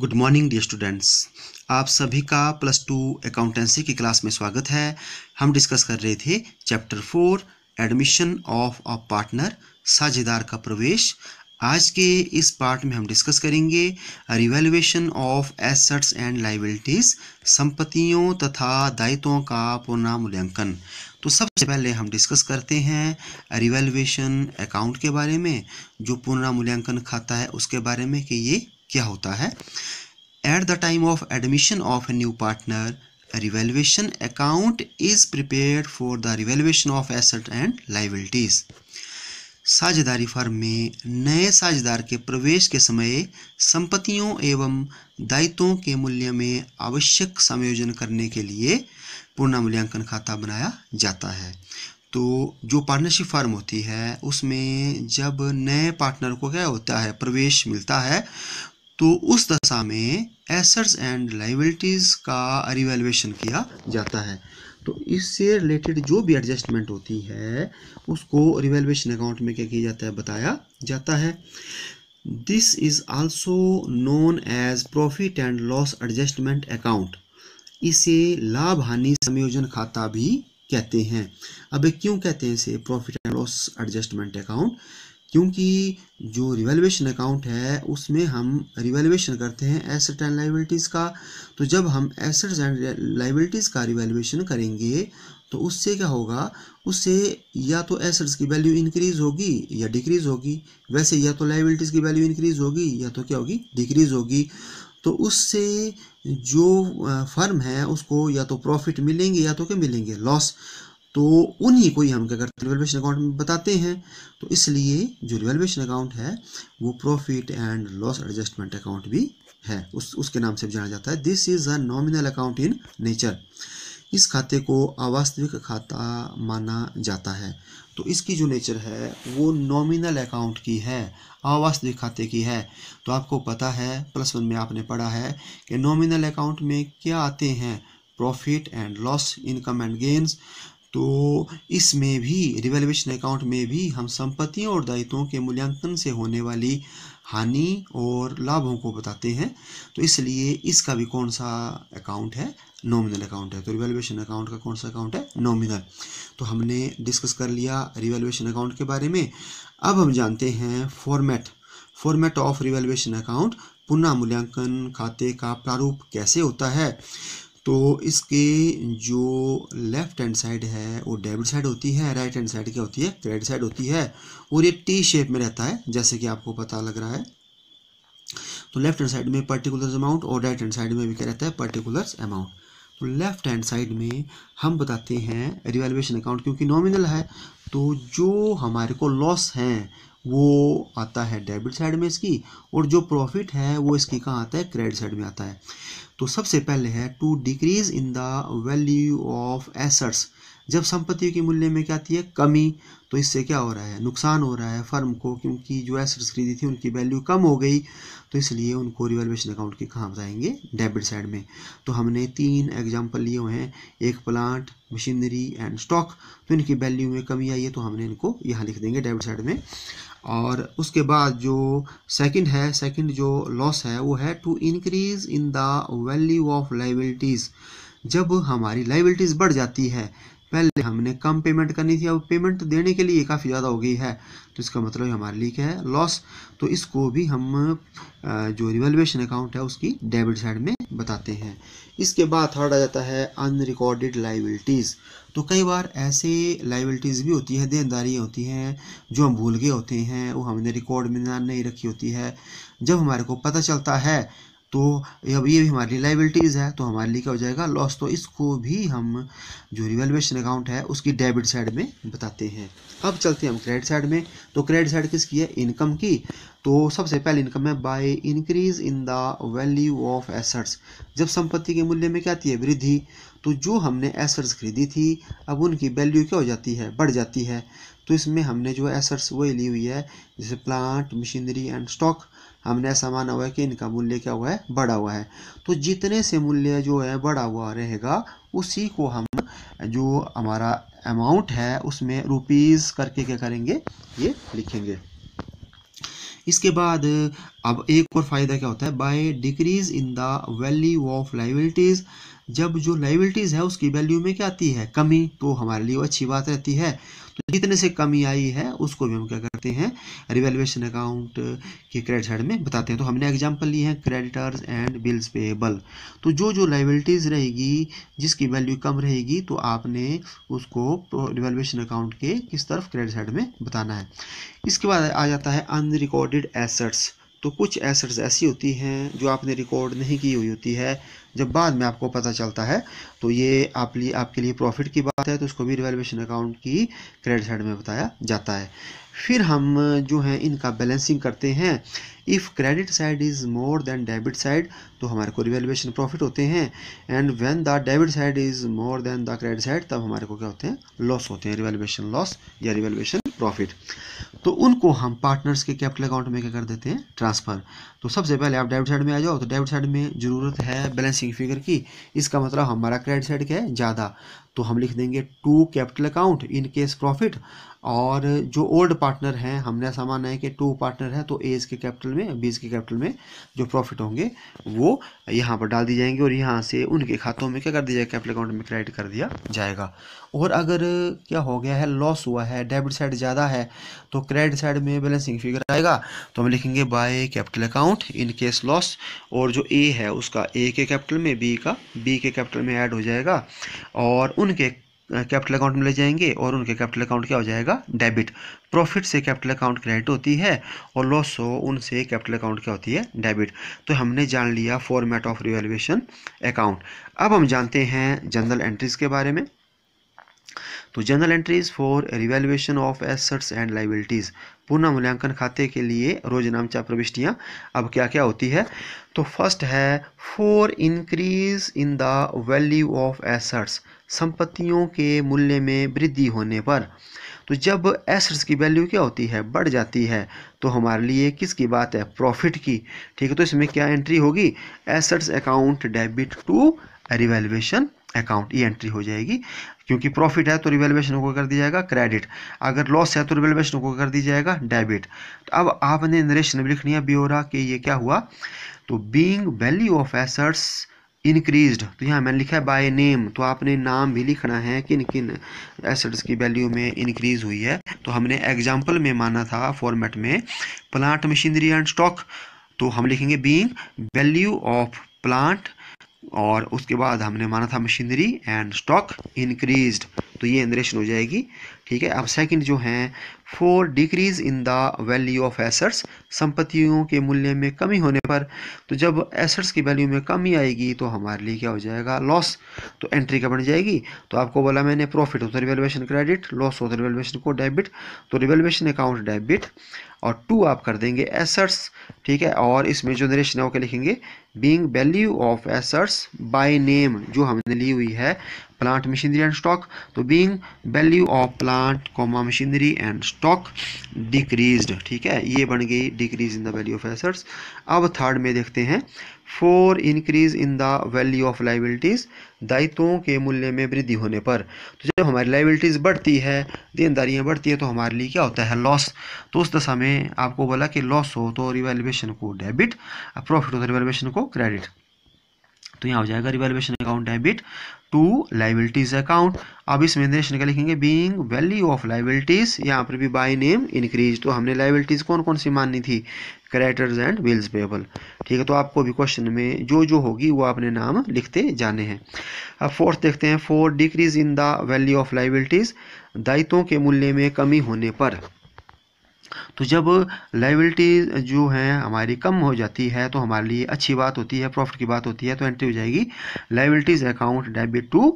good morning dear students आप सभी का प्लस टू अकाउंटेंसी की क्लास में स्वागत है हम डिस्कस कर रहे थे chapter four admission of a partner साझेदार का प्रवेश आज के इस पार्ट में हम डिस्कस करेंगे revaluation of assets and liabilities संपत्तियों तथा दायित्वों का पुनः मूल्यांकन तो सबसे पहले हम डिस्कस करते हैं रिवेल्युएशन अकाउंट के बारे में जो पुनः मूल्यांकन खाता है उसके बारे में कि ये क्या होता है at the time of admission of a new partner revaluation account is prepare for the revaluation of asset and liabilities साझेदारी फर्म में नए साझेदार के प्रवेश के समय संपत्तियों एवं दायित्वों के मूल्य में आवश्यक समायोजन करने के लिए मूल्यांकन खाता बनाया जाता है तो जो पार्टनरशिप फर्म होती है उसमें जब नए पार्टनर को क्या होता है प्रवेश मिलता है तो उस दशा में एसर्स एंड लाइबिलिटीज़ का रिवेल्युएशन किया जाता है तो इससे रिलेटेड जो भी एडजस्टमेंट होती है उसको रिवेल्युएशन अकाउंट में क्या किया जाता है बताया जाता है this is also known as profit and loss adjustment account इसे लाभ हानि संयोजन खाता भी कहते हैं अब क्यों कहते हैं इसे profit and loss adjustment account क्योंकि जो रिवेलुएशन अकाउंट है उसमें हम रिवेलुएशन करते हैं एसेट एंड लाइबिलिटीज़ का तो जब हम एसेट्स एंड लाइबिलिटीज़ का रिवेलुएशन करेंगे तो उससे क्या होगा उससे या तो एसेट्स की वैल्यू इंक्रीज़ होगी या डिक्रीज़ होगी वैसे या तो लाइबिलिटीज़ की वैल्यू इंक्रीज़ होगी या तो क्या होगी डिक्रीज़ होगी तो उससे जो फर्म है उसको या तो प्रॉफिट मिलेंगे या तो क्या मिलेंगे लॉस तो उन्हीं को ही हम क्या करते हैं रिवेल्वेशन अकाउंट में बताते हैं तो इसलिए जो रिवेल्वेशन अकाउंट है वो profit and loss adjustment account भी है उस उसके नाम से भी जाना जाता है this is a nominal account in nature इस खाते को अवास्तविक खाता माना जाता है तो इसकी जो नेचर है वो नॉमिनल अकाउंट की है अवास्तविक खाते की है तो आपको पता है प्लस वन में आपने पढ़ा है कि नॉमिनल अकाउंट में क्या आते हैं profit and loss income and gains तो इसमें भी रिवेलुएशन अकाउंट में भी हम संपत्तियों और दायित्वों के मूल्यांकन से होने वाली हानि और लाभों को बताते हैं तो इसलिए इसका भी कौन सा अकाउंट है नॉमिनल अकाउंट है तो रिवेल्यूशन अकाउंट का कौन सा अकाउंट है नॉमिनल तो हमने डिस्कस कर लिया रिवेल्यूशन अकाउंट के बारे में अब हम जानते हैं format format of revaluation account पुनः मूल्यांकन खाते का प्रारूप कैसे होता है तो इसके जो लेफ्ट हैंड साइड है वो डेबिट साइड होती है राइट हैंड साइड क्या होती है क्रेडिट साइड होती है और ये टी शेप में रहता है जैसे कि आपको पता लग रहा है तो लेफ्ट हैंड साइड में पर्टिकुलर अमाउंट और राइट हैंड साइड में भी क्या रहता है पर्टिकुलर अमाउंट तो लेफ्ट हैंड साइड में हम बताते हैं रिवेल्यूशन अकाउंट क्योंकि नॉमिनल है तो जो हमारे को लॉस हैं वो आता है डेबिट साइड में इसकी और जो प्रॉफिट है वो इसकी कहाँ आता है क्रेडिट साइड में आता है तो सबसे पहले है to decrease in the value of assets जब संपत्ति के मूल्य में क्या आती है कमी तो इससे क्या हो रहा है नुकसान हो रहा है फर्म को क्योंकि जो एसेट्स खरीदी थी उनकी वैल्यू कम हो गई तो इसलिए उनको रिवेल्युएशन अकाउंट के कहाँ बताएंगे डेबिट साइड में तो हमने तीन एग्जाम्पल लिए हुए हैं एक प्लांट मशीनरी एंड स्टॉक तो इनकी वैल्यू में कमी आई है तो हमने इनको यहाँ लिख देंगे डेबिट साइड में और उसके बाद जो सेकंड है सेकंड जो लॉस है वो है to increase in the value of liabilities जब हमारी लाइबिलिटीज़ बढ़ जाती है पहले हमने कम पेमेंट करनी थी अब पेमेंट देने के लिए काफ़ी ज़्यादा हो गई है तो इसका मतलब है हमारे लिए क्या है लॉस तो इसको भी हम जो रिवेल्युएशन अकाउंट है उसकी डेबिट साइड में बताते हैं इसके बाद थर्ड आ जाता है अनरिकॉर्डेड लाइबिलिटीज़ तो कई बार ऐसे लाइबिलिटीज़ भी होती हैं देनदारियाँ होती हैं जो हम भूल गए होते हैं वो हमने रिकॉर्ड में नहीं रखी होती है जब हमारे को पता चलता है तो अब ये भी हमारी लाइबिलिटीज़ है तो हमारे लिए क्या हो जाएगा लॉस तो इसको भी हम जो रिवेल्यूशन अकाउंट है उसकी डेबिट साइड में बताते हैं अब चलते हैं हम क्रेडिट साइड में तो क्रेडिट साइड किसकी है इनकम की तो सबसे पहले इनकम है by increase in the value of assets जब संपत्ति के मूल्य में क्या आती है वृद्धि तो जो हमने एसेट्स खरीदी थी अब उनकी वैल्यू क्या हो जाती है बढ़ जाती है तो इसमें हमने जो एसर्ट्स वही ली हुई है जैसे प्लांट मशीनरी एंड स्टॉक हमने ऐसा माना हुआ है कि इनका मूल्य क्या हुआ है बढ़ा हुआ है तो जितने से मूल्य जो है बढ़ा हुआ रहेगा उसी को हम जो हमारा अमाउंट है उसमें रुपीज़ करके क्या करेंगे ये लिखेंगे इसके बाद अब एक और फ़ायदा क्या होता है by decrease in the value of liabilities जब जो लाइबिलिटीज़ है उसकी वैल्यू में क्या आती है कमी तो हमारे लिए अच्छी बात रहती है तो जितने से कमी आई है उसको भी हम क्या करते हैं रिवेल्युएशन अकाउंट के क्रेडिट साइड में बताते हैं तो हमने एग्जाम्पल लिए हैं क्रेडिटर्स एंड बिल्स पेएबल तो जो जो लाइबिलिटीज़ रहेगी जिसकी वैल्यू कम रहेगी तो आपने उसको रिवेल्युएशन अकाउंट के किस तरफ क्रेडिट साइड में बताना है इसके बाद आ जाता है अनरिकॉर्डेड एसेट्स तो कुछ एसेट्स ऐसी होती हैं जो आपने रिकॉर्ड नहीं की हुई होती है जब बाद में आपको पता चलता है तो ये आप लिए आपके लिए प्रॉफिट की बात है तो उसको भी रिवेल्युएशन अकाउंट की क्रेडिट साइड में बताया जाता है फिर हम जो है इनका बैलेंसिंग करते हैं if credit side is more than debit side तो हमारे को रिवेल्युएशन प्रॉफिट होते हैं and when the debit side is more than the credit side तब हमारे को क्या होते हैं लॉस होते हैं रिवेल्युएशन लॉस या रिवेल्युएशन प्रॉफिट तो उनको हम पार्टनर्स के कैपिटल अकाउंट में क्या कर देते हैं ट्रांसफ़र तो सबसे पहले आप डेबिट साइड में आ जाओ तो डेबिट साइड में ज़रूरत है बैलेंसिंग फिगर की इसका मतलब हमारा क्रेडिट साइड क्या है ज़्यादा तो हम लिख देंगे to capital account in case profit और जो ओल्ड पार्टनर हैं हमने सामान है कि टू पार्टनर है तो ए के कैपिटल में बीज के कैपिटल में जो प्रॉफिट होंगे वो यहाँ पर डाल दी जाएंगी और यहाँ से उनके खातों में क्या कर दिया जाएगा कैपिटल अकाउंट में क्रेडिट कर दिया जाएगा और अगर क्या हो गया है लॉस हुआ है डेबिट साइड ज़्यादा है तो क्रेडिट साइड में बैलेंसिंग फिगर आएगा तो हम लिखेंगे by capital account in case loss और जो ए है उसका ए के कैपिटल में बी का बी के कैपिटल में ऐड हो जाएगा और उनके कैपिटल अकाउंट में ले जाएंगे और उनके कैपिटल अकाउंट क्या हो जाएगा डेबिट प्रॉफिट से कैपिटल अकाउंट क्रेडिट होती है और लॉस हो उनसे कैपिटल अकाउंट क्या होती है डेबिट तो हमने जान लिया फॉर्मेट ऑफ रिवेल्युएशन अकाउंट अब हम जानते हैं जनरल एंट्रीज के बारे में तो journal entries for revaluation of assets and liabilities पुनः मूल्यांकन खाते के लिए रोजनामचा प्रविष्टियाँ अब क्या क्या होती है तो फर्स्ट है for increase in the value of assets संपत्तियों के मूल्य में वृद्धि होने पर तो जब एसेट्स की वैल्यू क्या होती है बढ़ जाती है तो हमारे लिए किसकी बात है प्रॉफिट की ठीक है तो इसमें क्या एंट्री होगी assets account debit to revaluation account ये एंट्री हो जाएगी क्योंकि प्रॉफिट है तो रिवेल्युएशन को कर दिया जाएगा क्रेडिट अगर लॉस है तो रिवेल्युएशन को कर दिया जाएगा डेबिट तो अब आपने नरेशन भी लिखनी है ब्योरा कि ये क्या हुआ तो being value of assets increase तो यहाँ मैंने लिखा है बाय नेम तो आपने नाम भी लिखना है किन किन एसेट्स की वैल्यू में इंक्रीज हुई है तो हमने एग्जाम्पल में माना था फॉर्मेट में प्लांट मशीनरी एंड स्टॉक तो हम लिखेंगे बीइंग वैल्यू ऑफ प्लांट और उसके बाद हमने माना था मशीनरी एंड स्टॉक इंक्रीज्ड तो ये इंद्रेशन हो जाएगी ठीक है अब सेकंड जो है for decrease in the value of assets संपत्तियों के मूल्य में कमी होने पर तो जब एसेट्स की वैल्यू में कमी आएगी तो हमारे लिए क्या हो जाएगा लॉस तो एंट्री क्या बन जाएगी तो आपको बोला मैंने प्रॉफिट होता रिवेलुएशन क्रेडिट लॉस होता रिवेलुएशन को डेबिट तो रिवेलुएशन अकाउंट डेबिट और टू आप कर देंगे एसर्ट्स ठीक है और इसमें जो नरेशन है वो क्या लिखेंगे being value of assets by name जो हमने ली हुई है प्लांट मशीनरी एंड स्टॉक तो being value of plant comma machinery and stock decreased ठीक है ये बन गई decrease in the value of assets अब थर्ड में देखते हैं for increase in the value of liabilities दायित्वों के मूल्य में वृद्धि होने पर तो जब हमारी लाइबिलिटीज़ बढ़ती है देनदारियाँ बढ़ती है तो हमारे लिए क्या होता है लॉस तो उस दशा में आपको बोला कि लॉस हो तो रिवेल्युएशन को डेबिट प्रॉफिट हो तो रिवेल्युएशन को क्रेडिट तो यहाँ हो जाएगा revaluation account debit to liabilities account अब इसमें निदेशन का लिखेंगे बीइंग वैल्यू ऑफ लाइबिलिटीज यहाँ पर भी बाय नेम इंक्रीज तो हमने लाइबिलिटीज कौन कौन सी माननी थी क्रेडिटर्स एंड बिल्स पेबल ठीक है तो आपको भी क्वेश्चन में जो जो होगी वो आपने नाम लिखते जाने हैं अब फोर्थ देखते हैं for decrease in the value of liabilities दायित्वों के मूल्य में कमी होने पर तो जब लाइबिलिटी जो है हमारी कम हो जाती है तो हमारे लिए अच्छी बात होती है प्रॉफिट की बात होती है तो एंट्री हो जाएगी liabilities account debit to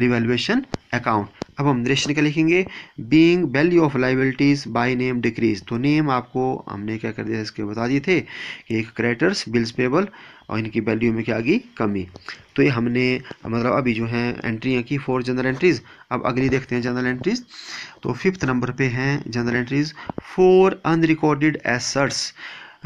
revaluation account अब हम निरीक्षण क्या लिखेंगे being value of liabilities by name decrease तो नेम आपको हमने क्या कर दिया इसके बता दिए थे कि एक क्रेडिटर्स बिल्स पेबल और इनकी वैल्यू में क्या आ गई कमी तो ये हमने मतलब अभी जो है एंट्रियाँ की फोर जनरल एंट्रीज़ अब अगली देखते हैं जनरल एंट्रीज़ तो फिफ्थ नंबर पे हैं journal entries for unrecorded assets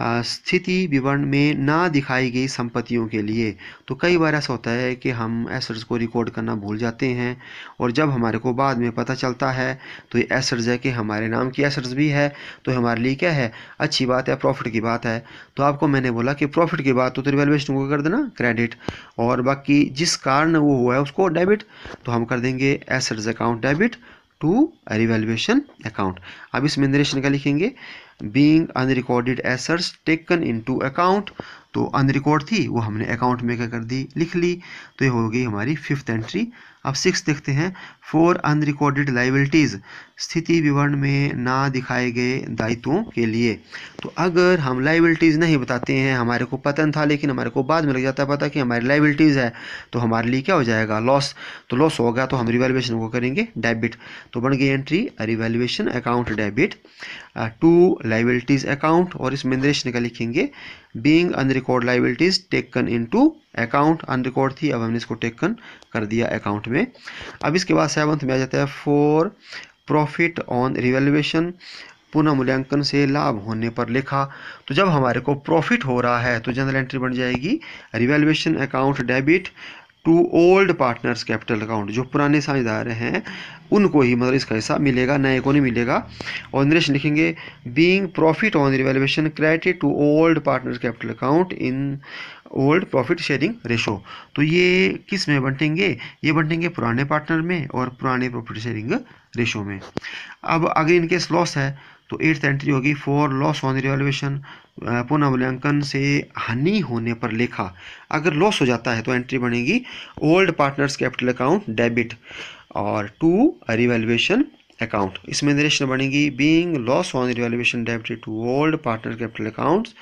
स्थिति विवरण में ना दिखाई गई संपत्तियों के लिए तो कई बार ऐसा होता है कि हम एसेट्स को रिकॉर्ड करना भूल जाते हैं और जब हमारे को बाद में पता चलता है तो ये एसेट्स है कि हमारे नाम की एसेट्स भी है तो हमारे लिए क्या है अच्छी बात है प्रॉफिट की बात है तो आपको मैंने बोला कि प्रॉफिट की बात तो तेरी वैल्यूएशन को कर देना क्रेडिट और बाकी जिस कारण वो हुआ है उसको डेबिट तो हम कर देंगे assets account debit to revaluation account अब इस निरेशन का लिखेंगे being unrecorded assets taken into account तो अनरिकॉर्ड थी वो हमने अकाउंट में क्या कर दी लिख ली तो ये हो गई हमारी फिफ्थ एंट्री अब सिक्स देखते हैं फोर अनरिकॉर्डेड लाइबिलिटीज़ स्थिति विवरण में ना दिखाए गए दायित्वों के लिए तो अगर हम लाइबिलिटीज़ नहीं बताते हैं हमारे को पतन था लेकिन हमारे को बाद में लग जाता है पता कि हमारी लाइबिलिटीज़ है तो हमारे लिए क्या हो जाएगा लॉस तो लॉस होगा तो हम रिवेल्युएशन को करेंगे डेबिट तो बन गई entry revaluation account debit to liabilities account और इसमें निरेशन का लिखेंगे being unrecord liabilities taken into account unrecord थी अब हमने इसको टेकन कर दिया अकाउंट में अब इसके बाद सेवन्थ में आ जाता है फोर प्रॉफिट ऑन रिवेल्युएशन पुनः मूल्यांकन से लाभ होने पर लिखा तो जब हमारे को प्रॉफिट हो रहा है तो जनरल एंट्री बन जाएगी revaluation account debit to old partners capital account जो पुराने साझेदार हैं उनको ही मतलब इसका हिस्सा मिलेगा नए को नहीं मिलेगा और निरेश लिखेंगे being profit on revaluation credit to old partners capital account in old profit sharing ratio तो ये किस में बंटेंगे ये बंटेंगे पुराने पार्टनर में और पुराने प्रॉफिट शेयरिंग रेशो में अब अगर इनकेस लॉस है तो एट्थ एंट्री होगी फॉर लॉस ऑन रिवेल्यूशन पुनः मूल्यांकन से हानि होने पर लेखा अगर लॉस हो जाता है तो एंट्री बनेगी old partners capital account debit और टू रिवेल्युएशन अकाउंट इसमें निरीक्षण बनेगी being loss on revaluation debit to old partner capital accounts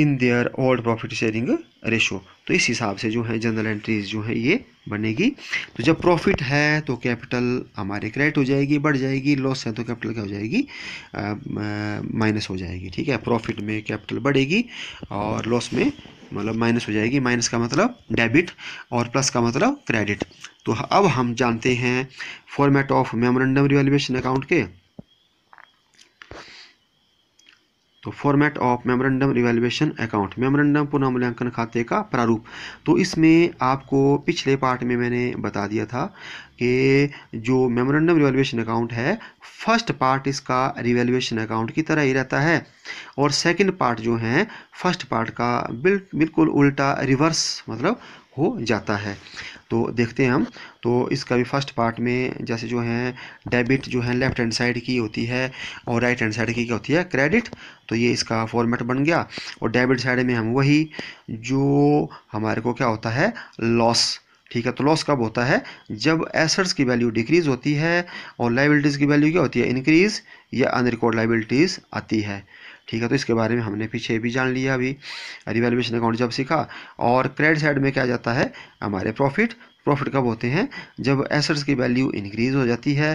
in their old profit sharing ratio तो इस हिसाब से जो है जनरल एंट्रीज जो है ये बनेगी तो जब प्रॉफिट है तो कैपिटल हमारे क्रेडिट हो जाएगी बढ़ जाएगी लॉस है तो कैपिटल क्या हो जाएगी माइनस हो जाएगी ठीक है प्रॉफिट में कैपिटल बढ़ेगी और लॉस में मतलब माइनस हो जाएगी माइनस का मतलब डेबिट और प्लस का मतलब क्रेडिट तो अब हम जानते हैं format of memorandum revaluation account के तो format of memorandum revaluation account memorandum पुनर्मूल्यांकन खाते का प्रारूप तो इसमें आपको पिछले पार्ट में मैंने बता दिया था कि जो मेमोरेंडम रिवेल्युएशन अकाउंट है फर्स्ट पार्ट इसका रिवेल्युएशन अकाउंट की तरह ही रहता है और सेकंड पार्ट जो है फर्स्ट पार्ट का बिल्कुल उल्टा रिवर्स मतलब हो जाता है तो देखते हैं हम तो इसका भी फर्स्ट पार्ट में जैसे जो है डेबिट जो है लेफ्ट हैंड साइड की होती है और राइट हैंड साइड की क्या होती है क्रेडिट तो ये इसका फॉर्मेट बन गया और डेबिट साइड में हम वही जो हमारे को क्या होता है लॉस ठीक है तो लॉस कब होता है जब एसेट्स की वैल्यू डिक्रीज होती है और लाइबिलिटीज़ की वैल्यू क्या होती है इंक्रीज या अनरिकॉर्ड लाइबिलिटीज़ आती है ठीक है तो इसके बारे में हमने पीछे भी जान लिया अभी रिवेल्यूशन अकाउंट जब सीखा और क्रेडिट साइड में क्या जाता है हमारे प्रॉफिट प्रॉफिट कब होते हैं जब एसेट्स की वैल्यू इंक्रीज़ हो जाती है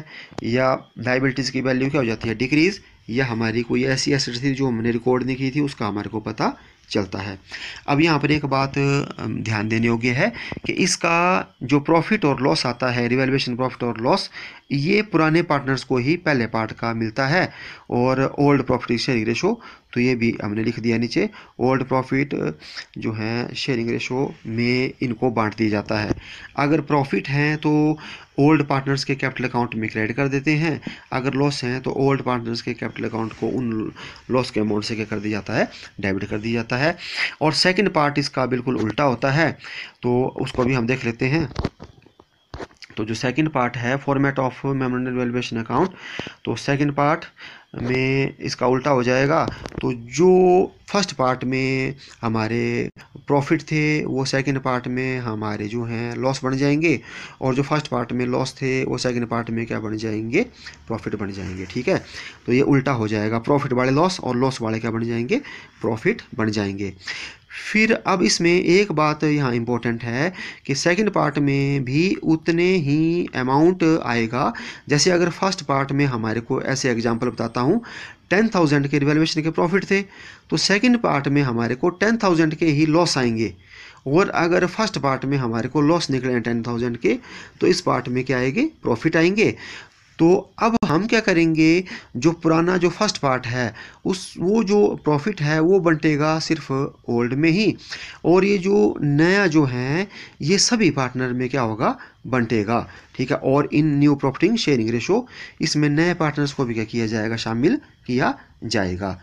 या लाइबिलिटीज़ की वैल्यू क्या हो जाती है डिक्रीज़ या हमारी कोई ऐसी एसेट थी जो हमने रिकॉर्ड नहीं की थी उसका हमारे को पता चलता है अब यहाँ पर एक बात ध्यान देने योग्य है कि इसका जो प्रॉफिट और लॉस आता है रिवेल्युएशन प्रॉफिट और लॉस ये पुराने पार्टनर्स को ही पहले पार्ट का मिलता है और ओल्ड प्रॉफिट शेयरिंग रेशो तो ये भी हमने लिख दिया नीचे ओल्ड प्रॉफिट जो है शेयरिंग रेशो में इनको बांट दिया जाता है अगर प्रॉफिट हैं तो ओल्ड पार्टनर्स के कैपिटल अकाउंट में क्रेडिट कर देते हैं अगर लॉस हैं तो ओल्ड पार्टनर्स के कैपिटल अकाउंट को उन लॉस के अमाउंट से क्या कर दिया जाता है डेबिट कर दिया जाता है और सेकेंड पार्ट इसका बिल्कुल उल्टा होता है तो उसको भी हम देख लेते हैं तो जो सेकंड पार्ट है format of memorandum valuation account तो सेकंड पार्ट में इसका उल्टा हो जाएगा तो जो फर्स्ट पार्ट में हमारे प्रॉफिट थे वो सेकंड पार्ट में हमारे जो हैं लॉस बन जाएंगे और जो फर्स्ट पार्ट में लॉस थे वो सेकंड पार्ट में क्या बन जाएंगे प्रॉफिट बन जाएंगे ठीक है तो ये उल्टा हो जाएगा प्रॉफिट वाले लॉस और लॉस वाले क्या बन जाएंगे प्रॉफिट बन जाएंगे फिर अब इसमें एक बात यहाँ इम्पोर्टेंट है कि सेकंड पार्ट में भी उतने ही अमाउंट आएगा जैसे अगर फर्स्ट पार्ट में हमारे को ऐसे एग्जांपल बताता हूँ टेन थाउजेंड के रिवेलेशन के प्रॉफिट थे तो सेकंड पार्ट में हमारे को टेन थाउजेंड के ही लॉस आएंगे और अगर फर्स्ट पार्ट में हमारे को लॉस निकले हैं टेन थाउजेंड के तो इस पार्ट में क्या आएंगे प्रॉफिट आएंगे तो अब हम क्या करेंगे जो पुराना जो फर्स्ट पार्ट है उस वो जो प्रॉफिट है वो बंटेगा सिर्फ ओल्ड में ही और ये जो नया जो है ये सभी पार्टनर में क्या होगा बंटेगा ठीक है और in new profiting sharing ratio इसमें नए पार्टनर्स को भी क्या किया जाएगा शामिल किया जाएगा